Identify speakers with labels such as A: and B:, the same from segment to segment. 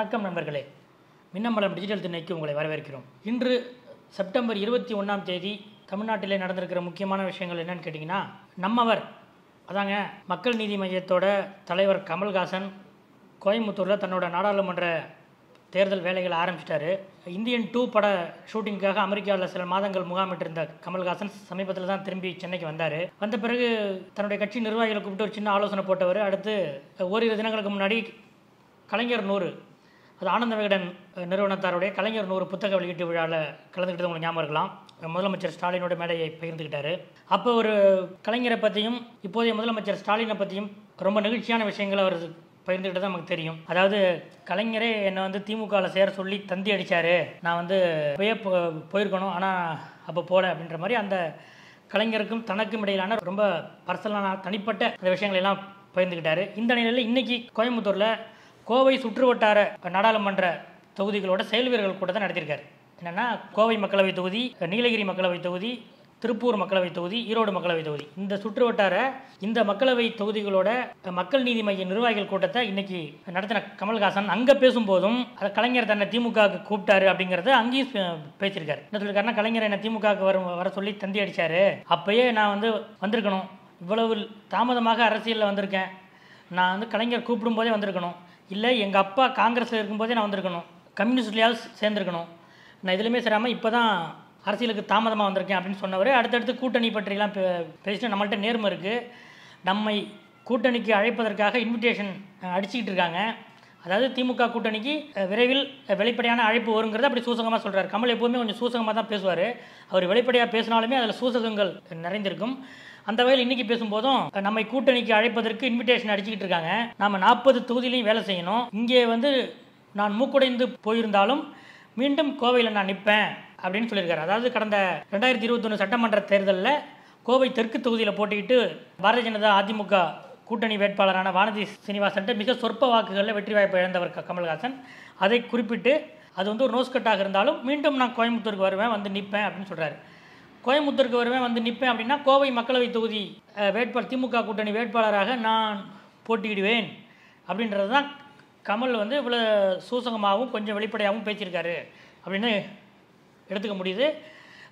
A: வணக்கம் நண்பர்களே மின்னம்பலம் டிஜிட்டல் திணைக்கு உங்களை வரவேற்கிறோம் இன்று செப்டம்பர் இருபத்தி ஒன்றாம் தேதி தமிழ்நாட்டிலே நடந்திருக்கிற முக்கியமான விஷயங்கள் என்னன்னு கேட்டிங்கன்னா நம்மவர் அதாங்க மக்கள் நீதி மையத்தோட தலைவர் கமல்ஹாசன் கோயம்புத்தூரில் தன்னோட நாடாளுமன்ற தேர்தல் வேலைகளை ஆரம்பிச்சிட்டாரு இந்தியன் டூ பட ஷூட்டிங்காக அமெரிக்காவில் சில மாதங்கள் முகாமிட்டிருந்த கமல்ஹாசன் சமீபத்தில் தான் திரும்பி சென்னைக்கு வந்தார் வந்த பிறகு தன்னுடைய கட்சி நிர்வாகிகளை கூப்பிட்டு ஒரு சின்ன ஆலோசனை போட்டவர் அடுத்து ஓரிரு தினங்களுக்கு முன்னாடி கலைஞர் நூறு அது ஆனந்த விகடன் நிறுவனத்தாருடைய கலைஞர் நூறு புத்தக வெளியீட்டு விழாவில் கலந்துக்கிட்டது உங்களுக்கு ஞாபகம் இருக்கலாம் முதலமைச்சர் ஸ்டாலினோட மேடையை பகிர்ந்துக்கிட்டாரு அப்போ ஒரு கலைஞரை பற்றியும் இப்போதைய முதலமைச்சர் ஸ்டாலினை பற்றியும் ரொம்ப நிகழ்ச்சியான விஷயங்களை அவர் பகிர்ந்துக்கிட்டு தான் நமக்கு தெரியும் அதாவது கலைஞரே என்னை வந்து திமுகவில் சேர சொல்லி தந்தி அடித்தார் நான் வந்து போய் போயிருக்கணும் ஆனால் அப்போ போல அப்படின்ற மாதிரி அந்த கலைஞருக்கும் தனக்கும் இடையிலான ரொம்ப பர்சனலான தனிப்பட்ட அந்த விஷயங்களெல்லாம் பகிர்ந்துக்கிட்டாரு இந்த நிலையில் இன்றைக்கி கோயம்புத்தூரில் கோவை சுற்று வட்டார நாடாளுமன்ற தொகுதிகளோட செயல் வீரர்கள் கூட்டத்தை நடத்தியிருக்காரு என்னென்னா கோவை மக்களவை தொகுதி நீலகிரி மக்களவை தொகுதி திருப்பூர் மக்களவை தொகுதி ஈரோடு மக்களவை தொகுதி இந்த சுற்று வட்டார இந்த மக்களவை தொகுதிகளோட மக்கள் நீதி மைய நிர்வாகிகள் கூட்டத்தை இன்னைக்கு நடத்தின கமல்ஹாசன் அங்கே பேசும்போதும் அதை கலைஞர் தன்னை திமுகவுக்கு கூப்பிட்டாரு அப்படிங்கிறத அங்கேயும் பேசியிருக்காரு என்ன சொல்லியிருக்காருன்னா கலைஞர் என்ன திமுகவுக்கு வரும் வர சொல்லி தந்தி அடிச்சாரு அப்பயே நான் வந்து வந்திருக்கணும் இவ்வளவு தாமதமாக அரசியலில் வந்திருக்கேன் நான் வந்து கலைஞர் கூப்பிடும்போதே வந்திருக்கணும் இல்லை எங்கள் அப்பா காங்கிரஸில் இருக்கும்போதே நான் வந்திருக்கணும் கம்யூனிஸ்ட்லேயாவது சேர்ந்துருக்கணும் நான் இதுலையுமே சேராமல் இப்போ தான் அரசியலுக்கு தாமதமாக வந்திருக்கேன் அப்படின்னு சொன்னவர் அடுத்தடுத்து கூட்டணி பற்றிலாம் பேசிட்டு நம்மள்கிட்ட நேர்மை இருக்குது நம்மை கூட்டணிக்கு அழைப்பதற்காக இன்விடேஷன் அடிச்சுக்கிட்டு இருக்காங்க அதாவது திமுக கூட்டணிக்கு விரைவில் வெளிப்படையான அழைப்பு வருங்கிறத அப்படி சூசகமாக சொல்கிறார் கமல் எப்போவுமே கொஞ்சம் சூசகமாக தான் பேசுவார் அவர் வெளிப்படையாக பேசினாலுமே அதில் சூசகங்கள் நிறைந்திருக்கும் அந்த வகையில் இன்னைக்கு பேசும்போதும் நம்மை கூட்டணிக்கு அழைப்பதற்கு இன்விடேஷன் அடிச்சுக்கிட்டு இருக்காங்க நம்ம நாற்பது தொகுதியிலையும் வேலை செய்யணும் இங்கே வந்து நான் மூக்குடைந்து போயிருந்தாலும் மீண்டும் கோவையில் நான் நிற்பேன் அப்படின்னு சொல்லியிருக்காரு அதாவது கடந்த ரெண்டாயிரத்தி இருபத்தொன்று சட்டமன்ற தேர்தலில் கோவை தெற்கு தொகுதியில் போட்டிக்கிட்டு பாரதிய ஜனதா அதிமுக கூட்டணி வேட்பாளரான வானதி சீனிவாசன்ட்டு மிக சொற்ப வாக்குகளில் வெற்றி வாய்ப்பு இழந்தவர் கமல்ஹாசன் அதை குறிப்பிட்டு அது வந்து ஒரு நோஸ்கட்டாக இருந்தாலும் மீண்டும் நான் கோயம்புத்தூருக்கு வருவேன் வந்து நிற்பேன் அப்படின்னு சொல்கிறாரு கோயம்புத்தூருக்கு வருவேன் வந்து நிற்பேன் அப்படின்னா கோவை மக்களவை தொகுதி வேட்பாளர் திமுக கூட்டணி வேட்பாளராக நான் போட்டியிடுவேன் அப்படின்றது தான் கமல் வந்து இவ்வளோ சூசகமாகவும் கொஞ்சம் வெளிப்படையாகவும் பேசியிருக்காரு அப்படின்னு எடுத்துக்க முடியுது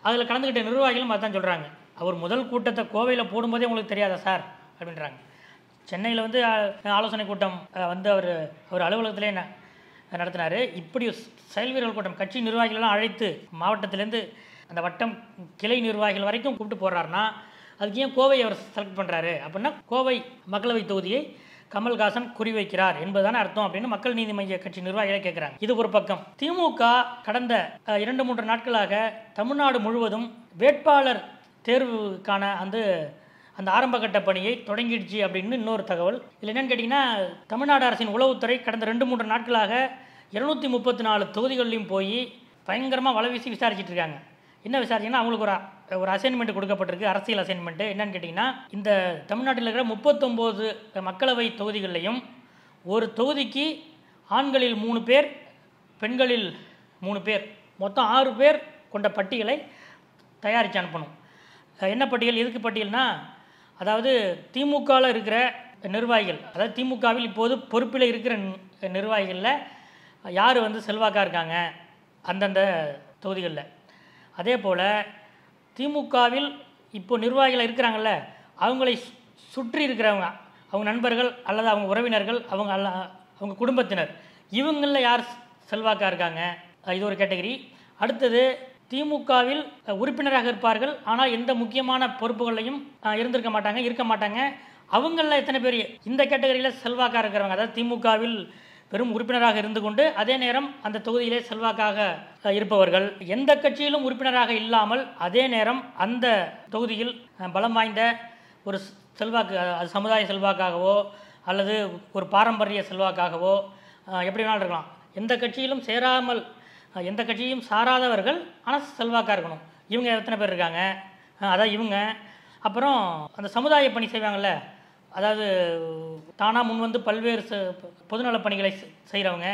A: அதில் கலந்துக்கிட்ட நிர்வாகிகளும் அதுதான் சொல்கிறாங்க அவர் முதல் கூட்டத்தை கோவையில் போடும்போதே உங்களுக்கு தெரியாதா சார் அப்படின்றாங்க சென்னையில் வந்து ஆலோசனை கூட்டம் வந்து அவர் அவர் அலுவலகத்திலே நடத்தினார் இப்படி செயல் வீரர்கள் கூட்டம் கட்சி நிர்வாகிகளெல்லாம் அழைத்து மாவட்டத்திலேருந்து அந்த வட்டம் கிளை நிர்வாகிகள் வரைக்கும் கூப்பிட்டு போடுறாருன்னா அதுக்கு ஏன் கோவை அவர் செலக்ட் பண்ணுறாரு அப்படின்னா கோவை மக்களவை தொகுதியை கமல்ஹாசன் குறிவைக்கிறார் என்பதுதான் அர்த்தம் அப்படின்னு மக்கள் நீதி மைய கட்சி நிர்வாகிகளை கேட்குறாங்க இது ஒரு பக்கம் திமுக கடந்த இரண்டு மூன்று நாட்களாக தமிழ்நாடு முழுவதும் வேட்பாளர் தேர்வுக்கான அந்த அந்த ஆரம்பகட்ட பணியை தொடங்கிடுச்சு அப்படின்னு இன்னொரு தகவல் இல்லை என்னென்னு கேட்டிங்கன்னா தமிழ்நாடு அரசின் உளவுத்துறை கடந்த ரெண்டு மூன்று நாட்களாக இருநூற்றி முப்பத்தி நாலு தொகுதிகளிலையும் போய் பயங்கரமாக வலை வீசி விசாரிச்சிட்ருக்காங்க என்ன விசாரிச்சிங்கன்னா அவங்களுக்கு ஒரு ஒரு அசைன்மெண்ட் கொடுக்கப்பட்டிருக்கு அரசியல் அசைன்மெண்ட்டு என்னன்னு கேட்டிங்கன்னா இந்த தமிழ்நாட்டில் இருக்கிற முப்பத்தொம்போது மக்களவை தொகுதிகள்லையும் ஒரு தொகுதிக்கு ஆண்களில் மூணு பேர் பெண்களில் மூணு பேர் மொத்தம் ஆறு பேர் கொண்ட பட்டியலை தயாரித்து அனுப்பணும் என்ன பட்டியல் எதுக்கு பட்டியல்னா அதாவது திமுகவில் இருக்கிற நிர்வாகிகள் அதாவது திமுகவில் இப்போது பொறுப்பில் இருக்கிற நிர்வாகிகளில் யார் வந்து செல்வாக்காக இருக்காங்க அந்தந்த தொகுதிகளில் அதே போல் திமுகவில் இப்போ நிர்வாகிகள் இருக்கிறாங்கள்ல அவங்களை சுற்றி இருக்கிறவங்க அவங்க நண்பர்கள் அல்லது அவங்க உறவினர்கள் அவங்க அல்ல அவங்க குடும்பத்தினர் இவங்களில் யார் செல்வாக்காக இருக்காங்க இது ஒரு கேட்டகரி அடுத்தது திமுகவில் உறுப்பினராக இருப்பார்கள் ஆனால் எந்த முக்கியமான பொறுப்புகளையும் இருந்திருக்க மாட்டாங்க இருக்க மாட்டாங்க அவங்களில் எத்தனை பேர் இந்த கேட்டகரியில் செல்வாக்காக இருக்கிறவங்க அதாவது திமுகவில் பெரும் உறுப்பினராக இருந்து கொண்டு அதே நேரம் அந்த தொகுதியிலே செல்வாக்காக இருப்பவர்கள் எந்த கட்சியிலும் உறுப்பினராக இல்லாமல் அதே நேரம் அந்த தொகுதியில் பலம் வாய்ந்த ஒரு செல்வாக்கு அது சமுதாய செல்வாக்காகவோ அல்லது ஒரு பாரம்பரிய செல்வாக்காகவோ எப்படி வேணாலும் இருக்கலாம் எந்த கட்சியிலும் சேராமல் எந்த கட்சியும் சாராதவர்கள் ஆனால் செல்வாக்காக இருக்கணும் இவங்க எத்தனை பேர் இருக்காங்க அதான் இவங்க அப்புறம் அந்த சமுதாய பணி செய்வாங்கள்ல அதாவது தானாக முன் வந்து பல்வேறு பொதுநலப் பணிகளை செய்கிறவங்க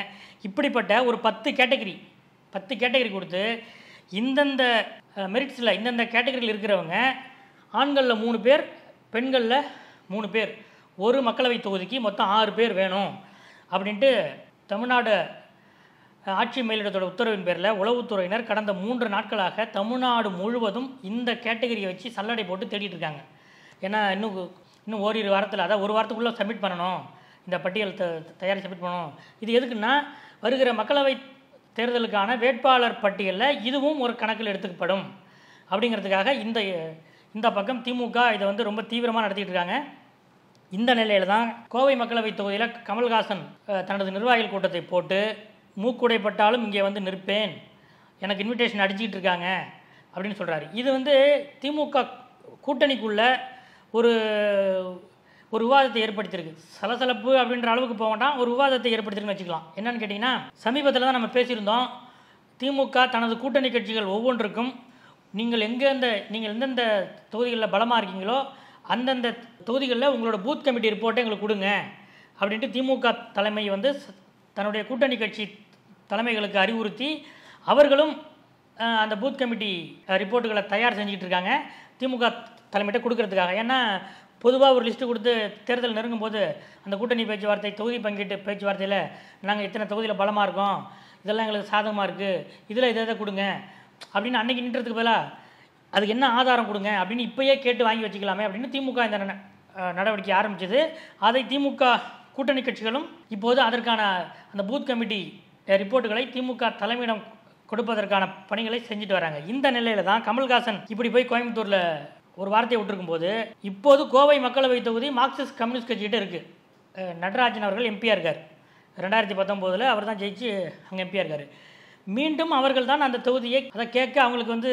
A: இப்படிப்பட்ட ஒரு பத்து கேட்டகரி பத்து கேட்டகரி கொடுத்து இந்தந்த மெரிட்ஸில் இந்தந்த கேட்டகரியில் இருக்கிறவங்க ஆண்களில் மூணு பேர் பெண்களில் மூணு பேர் ஒரு மக்களவை தொகுதிக்கு மொத்தம் ஆறு பேர் வேணும் அப்படின்ட்டு தமிழ்நாடு ஆட்சி மேலிடத்தோட உத்தரவின் பேரில் உளவுத்துறையினர் கடந்த மூன்று நாட்களாக தமிழ்நாடு முழுவதும் இந்த கேட்டகரியை வச்சு சல்லடை போட்டு தேடிட்டுருக்காங்க இருக்காங்க ஏன்னா இன்னும் இன்னும் ஓரிரு வாரத்தில் அதாவது ஒரு வாரத்துக்குள்ளே சப்மிட் பண்ணணும் இந்த பட்டியல் த தயாரி சப்மிட் பண்ணணும் இது எதுக்குன்னா வருகிற மக்களவை தேர்தலுக்கான வேட்பாளர் பட்டியலில் இதுவும் ஒரு கணக்கில் எடுத்துக்கப்படும் அப்படிங்கிறதுக்காக இந்த இந்த பக்கம் திமுக இதை வந்து ரொம்ப தீவிரமாக நடத்திட்டு இருக்காங்க இந்த நிலையில் தான் கோவை மக்களவை தொகுதியில் கமல்ஹாசன் தனது நிர்வாகிகள் கூட்டத்தை போட்டு மூக்குடைப்பட்டாலும் இங்கே வந்து நிற்பேன் எனக்கு இன்விடேஷன் அடிச்சிக்கிட்டு இருக்காங்க அப்படின்னு சொல்கிறாரு இது வந்து திமுக கூட்டணிக்குள்ள ஒரு ஒரு விவாதத்தை ஏற்படுத்திருக்கு சலசலப்பு அப்படின்ற அளவுக்கு போக மாட்டான் ஒரு விவாதத்தை ஏற்படுத்திருக்குன்னு வச்சுக்கலாம் என்னன்னு கேட்டிங்கன்னா சமீபத்தில் தான் நம்ம பேசியிருந்தோம் திமுக தனது கூட்டணி கட்சிகள் ஒவ்வொன்றுக்கும் நீங்கள் எங்கெந்த நீங்கள் எந்தெந்த தொகுதிகளில் பலமாக இருக்கீங்களோ அந்தந்த தொகுதிகளில் உங்களோட பூத் கமிட்டி ரிப்போர்ட்டை எங்களுக்கு கொடுங்க அப்படின்ட்டு திமுக தலைமை வந்து தன்னுடைய கூட்டணி கட்சி தலைமைகளுக்கு அறிவுறுத்தி அவர்களும் அந்த பூத் கமிட்டி ரிப்போர்ட்டுகளை தயார் செஞ்சுக்கிட்டு இருக்காங்க திமுக தலைமையிட்ட கொடுக்கறதுக்காக ஏன்னா பொதுவாக ஒரு லிஸ்ட்டு கொடுத்து தேர்தல் நெருங்கும் போது அந்த கூட்டணி பேச்சுவார்த்தை தொகுதி பங்கீட்டு பேச்சுவார்த்தையில் நாங்கள் இத்தனை தொகுதியில் பலமாக இருக்கோம் இதெல்லாம் எங்களுக்கு சாதகமாக இருக்குது இதில் இதை இதை கொடுங்க அப்படின்னு அன்றைக்கி நின்றதுக்கு பதிலாக அதுக்கு என்ன ஆதாரம் கொடுங்க அப்படின்னு இப்போயே கேட்டு வாங்கி வச்சுக்கலாமே அப்படின்னு திமுக இந்த நடவடிக்கை ஆரம்பித்தது அதை திமுக கூட்டணி கட்சிகளும் இப்போது அதற்கான அந்த பூத் கமிட்டி ரிப்போர்ட்டுகளை திமுக தலைமையிடம் கொடுப்பதற்கான பணிகளை செஞ்சுட்டு வராங்க இந்த நிலையில் தான் கமல்ஹாசன் இப்படி போய் கோயம்புத்தூரில் ஒரு வார்த்தையை விட்டுருக்கும் போது இப்போது கோவை மக்களவை தொகுதி மார்க்சிஸ்ட் கம்யூனிஸ்ட் கட்சிகிட்ட இருக்குது நடராஜன் அவர்கள் எம்பியாக இருக்கார் ரெண்டாயிரத்தி பத்தொம்போதில் அவர் தான் ஜெயிச்சு அங்கே எம்பியாக இருக்கார் மீண்டும் அவர்கள் தான் அந்த தொகுதியை அதை கேட்க அவங்களுக்கு வந்து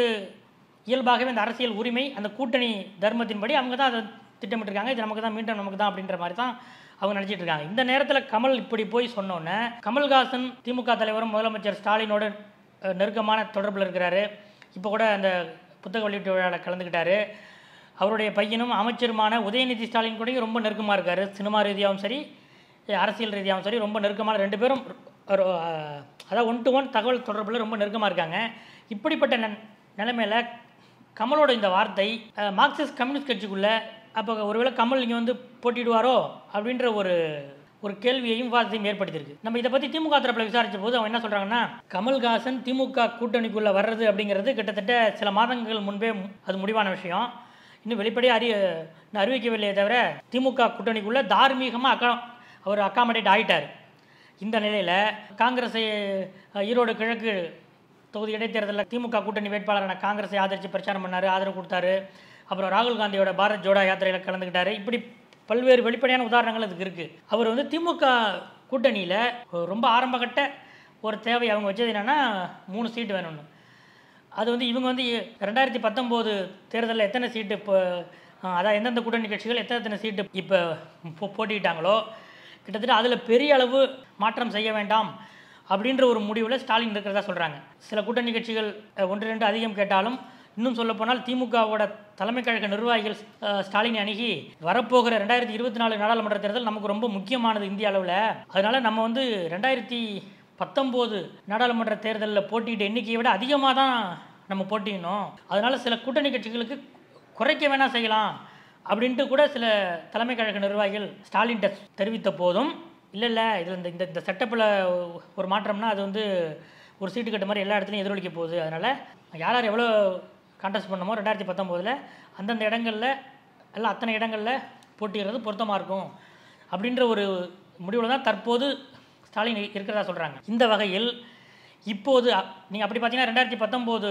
A: இயல்பாகவே அந்த அரசியல் உரிமை அந்த கூட்டணி தர்மத்தின்படி அவங்க தான் அதை திட்டமிட்டிருக்காங்க இது நமக்கு தான் மீண்டும் நமக்கு தான் அப்படின்ற மாதிரி தான் அவங்க நினச்சிட்டு இருக்காங்க இந்த நேரத்தில் கமல் இப்படி போய் சொன்னோன்னே கமல்ஹாசன் திமுக தலைவரும் முதலமைச்சர் ஸ்டாலினோட நெருக்கமான தொடர்பில் இருக்கிறாரு இப்போ கூட அந்த புத்தக வெளியீட்டு விழாவில் கலந்துக்கிட்டாரு அவருடைய பையனும் அமைச்சருமான உதயநிதி ஸ்டாலின் கூடயும் ரொம்ப நெருக்கமாக இருக்கார் சினிமா ரீதியாகவும் சரி அரசியல் ரீதியாகவும் சரி ரொம்ப நெருக்கமான ரெண்டு பேரும் அதாவது ஒன் டு ஒன் தகவல் தொடர்பில் ரொம்ப நெருக்கமாக இருக்காங்க இப்படிப்பட்ட நிலைமையில் கமலோட இந்த வார்த்தை மார்க்சிஸ்ட் கம்யூனிஸ்ட் கட்சிக்குள்ளே அப்போ ஒருவேளை கமல் இங்கே வந்து போட்டிடுவாரோ அப்படின்ற ஒரு ஒரு கேள்வியையும் விவாதத்தையும் ஏற்படுத்தியிருக்கு நம்ம இதை பற்றி திமுக தரப்புல விசாரிச்ச போது அவன் என்ன சொல்கிறாங்கன்னா கமல்ஹாசன் திமுக கூட்டணிக்குள்ளே வர்றது அப்படிங்கிறது கிட்டத்தட்ட சில மாதங்கள் முன்பே அது முடிவான விஷயம் இன்னும் வெளிப்படையாக அறி அறிவிக்கவில்லையே தவிர திமுக கூட்டணிக்குள்ளே தார்மீகமாக அக்கா அவர் அக்காமடேட் ஆகிட்டார் இந்த நிலையில் காங்கிரஸை ஈரோடு கிழக்கு தொகுதி இடைத்தேர்தலில் திமுக கூட்டணி வேட்பாளரான காங்கிரஸை ஆதரித்து பிரச்சாரம் பண்ணார் ஆதரவு கொடுத்தாரு அப்புறம் ராகுல் காந்தியோட பாரத் ஜோடா யாத்திரையில் கலந்துக்கிட்டாரு இப்படி பல்வேறு வெளிப்படையான உதாரணங்கள் அதுக்கு இருக்குது அவர் வந்து திமுக கூட்டணியில் ரொம்ப ஆரம்பகட்ட ஒரு தேவை அவங்க வச்சது என்னென்னா மூணு சீட்டு வேணும்னு அது வந்து இவங்க வந்து ரெண்டாயிரத்தி பத்தொம்போது தேர்தலில் எத்தனை சீட்டு இப்போ அதாவது எந்தெந்த கூட்டணி கட்சிகள் எத்தனை எத்தனை சீட்டு இப்போ போட்டிக்கிட்டாங்களோ கிட்டத்தட்ட அதில் பெரிய அளவு மாற்றம் செய்ய வேண்டாம் அப்படின்ற ஒரு முடிவில் ஸ்டாலின் இருக்கிறதா சொல்கிறாங்க சில கூட்டணி கட்சிகள் ஒன்று ரெண்டு அதிகம் கேட்டாலும் இன்னும் சொல்லப்போனால் திமுகவோட தலைமை கழக நிர்வாகிகள் ஸ்டாலினை அணுகி வரப்போகிற ரெண்டாயிரத்தி இருபத்தி நாலு நாடாளுமன்ற தேர்தல் நமக்கு ரொம்ப முக்கியமானது இந்திய அளவில் அதனால் நம்ம வந்து ரெண்டாயிரத்தி பத்தொம்போது நாடாளுமன்ற தேர்தலில் போட்டியிட்ட எண்ணிக்கையை விட அதிகமாக தான் நம்ம போட்டியிடணும் அதனால் சில கூட்டணி கட்சிகளுக்கு குறைக்க வேணால் செய்யலாம் அப்படின்ட்டு கூட சில தலைமை கழக நிர்வாகிகள் ஸ்டாலின் தெரிவித்த போதும் இல்லை இல்லை இதில் இந்த இந்த இந்த செட்டப்பில் ஒரு மாற்றம்னா அது வந்து ஒரு சீட்டு கட்ட மாதிரி எல்லா இடத்துலையும் எதிரொலிக்க போகுது அதனால் யார் யார் எவ்வளோ கான்டெஸ்ட் பண்ணமோ ரெண்டாயிரத்தி பத்தொம்போதில் அந்தந்த இடங்களில் எல்லாம் அத்தனை இடங்களில் போட்டிடுறது பொருத்தமாக இருக்கும் அப்படின்ற ஒரு முடிவில் தான் தற்போது ஸ்டாலின் இருக்கிறதா சொல்கிறாங்க இந்த வகையில் இப்போது நீங்கள் அப்படி பார்த்தீங்கன்னா ரெண்டாயிரத்தி பத்தொம்போது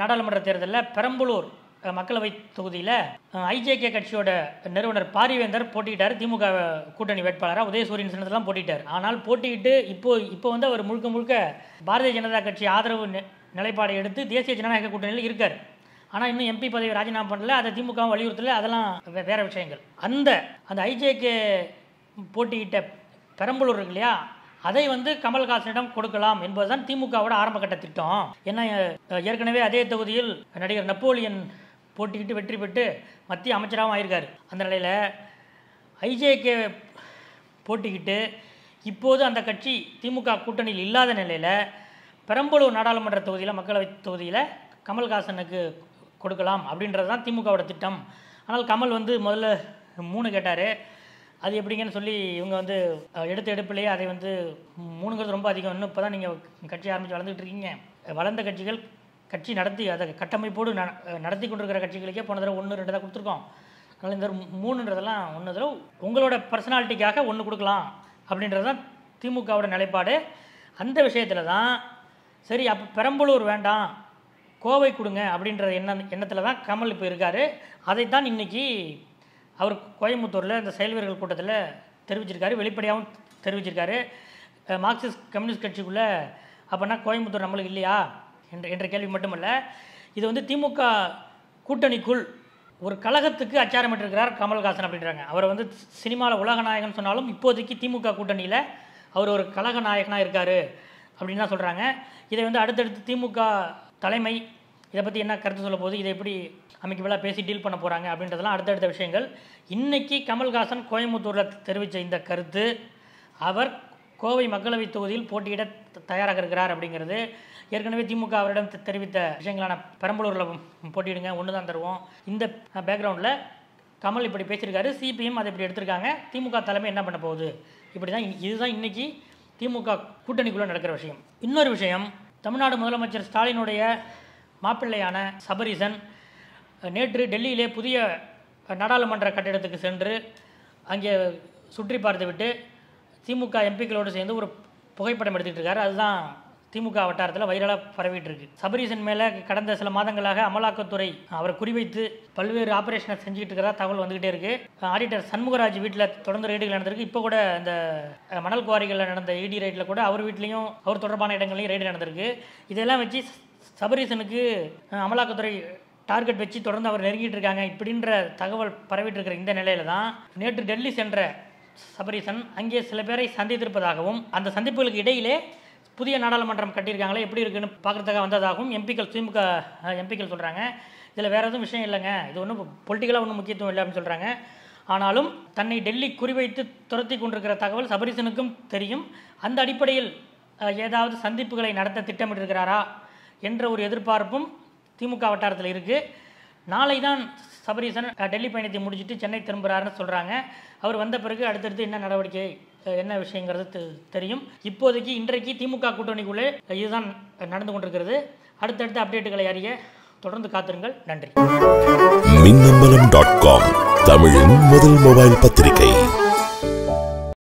A: நாடாளுமன்ற தேர்தலில் பெரம்பலூர் மக்களவை தொகுதியில் ஐஜேகே கட்சியோட நிறுவனர் பாரிவேந்தர் போட்டிட்டார் திமுக கூட்டணி வேட்பாளராக உதயசூரியன் சின்னத்தெல்லாம் போட்டிட்டார் ஆனால் போட்டியிட்டு இப்போ இப்போ வந்து அவர் முழுக்க முழுக்க பாரதிய ஜனதா கட்சி ஆதரவு நிலைப்பாடை எடுத்து தேசிய ஜனநாயக கூட்டணியில் இருக்கார் ஆனால் இன்னும் எம்பி பதவி ராஜினாமா பண்ணல அதை திமுக வலியுறுத்தல அதெல்லாம் வேறு விஷயங்கள் அந்த அந்த ஐஜேகே போட்டியிட்ட பெரம்பலூர் இருக்கு இல்லையா அதை வந்து கமல்ஹாசனிடம் கொடுக்கலாம் என்பதுதான் திமுகவோட ஆரம்ப கட்ட திட்டம் ஏன்னா ஏற்கனவே அதே தொகுதியில் நடிகர் நப்போலியன் போட்டிக்கிட்டு வெற்றி பெற்று மத்திய அமைச்சராகவும் ஆயிருக்கார் அந்த நிலையில் ஐஜேகே போட்டிக்கிட்டு இப்போது அந்த கட்சி திமுக கூட்டணியில் இல்லாத நிலையில் பெரம்பலூர் நாடாளுமன்ற தொகுதியில் மக்களவை தொகுதியில் கமல்ஹாசனுக்கு கொடுக்கலாம் அப்படின்றது தான் திமுகவோட திட்டம் ஆனால் கமல் வந்து முதல்ல மூணு கேட்டார் அது எப்படிங்கன்னு சொல்லி இவங்க வந்து எடுத்த எடுப்பிலேயே அதை வந்து மூணுங்கிறது ரொம்ப அதிகம் இன்னும் இப்போ தான் நீங்கள் கட்சி ஆரம்பித்து வளர்ந்துகிட்டு இருக்கீங்க வளர்ந்த கட்சிகள் கட்சி நடத்தி அதை கட்டமைப்போடு நடத்தி கொண்டிருக்கிற கட்சிகளுக்கே போன தடவை ஒன்று ரெண்டு தான் கொடுத்துருக்கோம் அதனால் இந்த மூணுன்றதெல்லாம் ஒன்று தடவை உங்களோட பர்சனாலிட்டிக்காக ஒன்று கொடுக்கலாம் அப்படின்றது தான் திமுகவோட நிலைப்பாடு அந்த விஷயத்தில் தான் சரி அப்போ பெரம்பலூர் வேண்டாம் கோவை கொடுங்க அப்படின்ற எண்ண எண்ணத்தில் தான் கமல் இப்போ இருக்கார் அதைத்தான் இன்றைக்கி அவர் கோயம்புத்தூரில் இந்த செயல்வீரர்கள் கூட்டத்தில் தெரிவிச்சிருக்காரு வெளிப்படையாகவும் தெரிவிச்சிருக்காரு மார்க்சிஸ்ட் கம்யூனிஸ்ட் கட்சிக்குள்ளே அப்போனா கோயம்புத்தூர் நம்மளுக்கு இல்லையா என்ற என்ற கேள்வி மட்டுமல்ல இது வந்து திமுக கூட்டணிக்குள் ஒரு கழகத்துக்கு அச்சாரமிட்டிருக்கிறார் கமல்ஹாசன் அப்படின்றாங்க அவர் வந்து சினிமாவில் உலக நாயகன் சொன்னாலும் இப்போதைக்கு திமுக கூட்டணியில் அவர் ஒரு கழக நாயகனாக இருக்கார் அப்படின்லாம் சொல்கிறாங்க இதை வந்து அடுத்தடுத்து திமுக தலைமை இதை பற்றி என்ன கருத்து சொல்ல போகுது இதை எப்படி அமைக்கப்பெல்லாம் பேசி டீல் பண்ண போகிறாங்க அப்படின்றதெல்லாம் அடுத்தடுத்த விஷயங்கள் இன்றைக்கி கமல்ஹாசன் கோயம்புத்தூரில் தெரிவித்த இந்த கருத்து அவர் கோவை மக்களவை தொகுதியில் போட்டியிட தயாராக இருக்கிறார் அப்படிங்கிறது ஏற்கனவே திமுக அவரிடம் தெரிவித்த விஷயங்களான பெரம்பலூரில் போட்டியிடுங்க ஒன்று தான் தருவோம் இந்த பேக்ரவுண்டில் கமல் இப்படி பேசியிருக்காரு சிபிஎம் அதை இப்படி எடுத்திருக்காங்க திமுக தலைமை என்ன பண்ண போகுது இப்படி தான் இதுதான் இன்றைக்கி திமுக கூட்டணிக்குள்ளே நடக்கிற விஷயம் இன்னொரு விஷயம் தமிழ்நாடு முதலமைச்சர் ஸ்டாலினுடைய மாப்பிள்ளையான சபரீசன் நேற்று டெல்லியிலே புதிய நாடாளுமன்ற கட்டிடத்துக்கு சென்று அங்கே சுற்றி பார்த்துவிட்டு திமுக எம்பிக்களோடு சேர்ந்து ஒரு புகைப்படம் எடுத்துகிட்டு இருக்காரு அதுதான் திமுக வட்டாரத்தில் வைரலாக பரவிட்டு இருக்கு சபரீசன் மேலே கடந்த சில மாதங்களாக அமலாக்கத்துறை அவரை குறிவைத்து பல்வேறு ஆபரேஷனை செஞ்சுக்கிட்டு இருக்கிறதா தகவல் வந்துகிட்டே இருக்கு ஆடிட்டர் சண்முகராஜ் வீட்டில் தொடர்ந்து ரெய்டுகள் நடந்திருக்கு இப்போ கூட இந்த மணல் குவாரிகளில் நடந்த இடி ரைட்டில் கூட அவர் வீட்லேயும் அவர் தொடர்பான இடங்களையும் ரைடு நடந்திருக்கு இதெல்லாம் வச்சு சபரீசனுக்கு அமலாக்கத்துறை டார்கெட் வச்சு தொடர்ந்து அவர் நெருங்கிட்டு இருக்காங்க இப்படின்ற தகவல் பரவிட்டு இருக்கிற இந்த நிலையில தான் நேற்று டெல்லி சென்ற சபரீசன் அங்கே சில பேரை சந்தித்திருப்பதாகவும் அந்த சந்திப்புகளுக்கு இடையிலே புதிய நாடாளுமன்றம் கட்டியிருக்காங்களே எப்படி இருக்குன்னு பார்க்குறதுக்காக வந்ததாகவும் எம்பிக்கள் திமுக எம்பிக்கள் சொல்கிறாங்க இதில் வேறு எதுவும் விஷயம் இல்லைங்க இது ஒன்றும் பொலிட்டிக்கலாக ஒன்றும் முக்கியத்துவம் இல்லை அப்படின்னு சொல்கிறாங்க ஆனாலும் தன்னை டெல்லி குறிவைத்து துரத்தி கொண்டிருக்கிற தகவல் சபரிசனுக்கும் தெரியும் அந்த அடிப்படையில் ஏதாவது சந்திப்புகளை நடத்த திட்டமிட்டிருக்கிறாரா என்ற ஒரு எதிர்பார்ப்பும் திமுக வட்டாரத்தில் இருக்குது நாளை தான் சபரீசன் டெல்லி பயணத்தை முடிச்சுட்டு சென்னை திரும்புகிறாருன்னு சொல்கிறாங்க அவர் வந்த பிறகு அடுத்தடுத்து என்ன நடவடிக்கை என்ன விஷயங்கிறது தெரியும் இப்போதைக்கு இன்றைக்கு திமுக கூட்டணிக்குள்ளே இதுதான் நடந்து கொண்டிருக்கிறது அடுத்தடுத்த அப்டேட்டுகளை அறிய தொடர்ந்து காத்திருங்கள் நன்றி மின்னம்பலம் டாட் காம் தமிழின் முதல் மொபைல் பத்திரிகை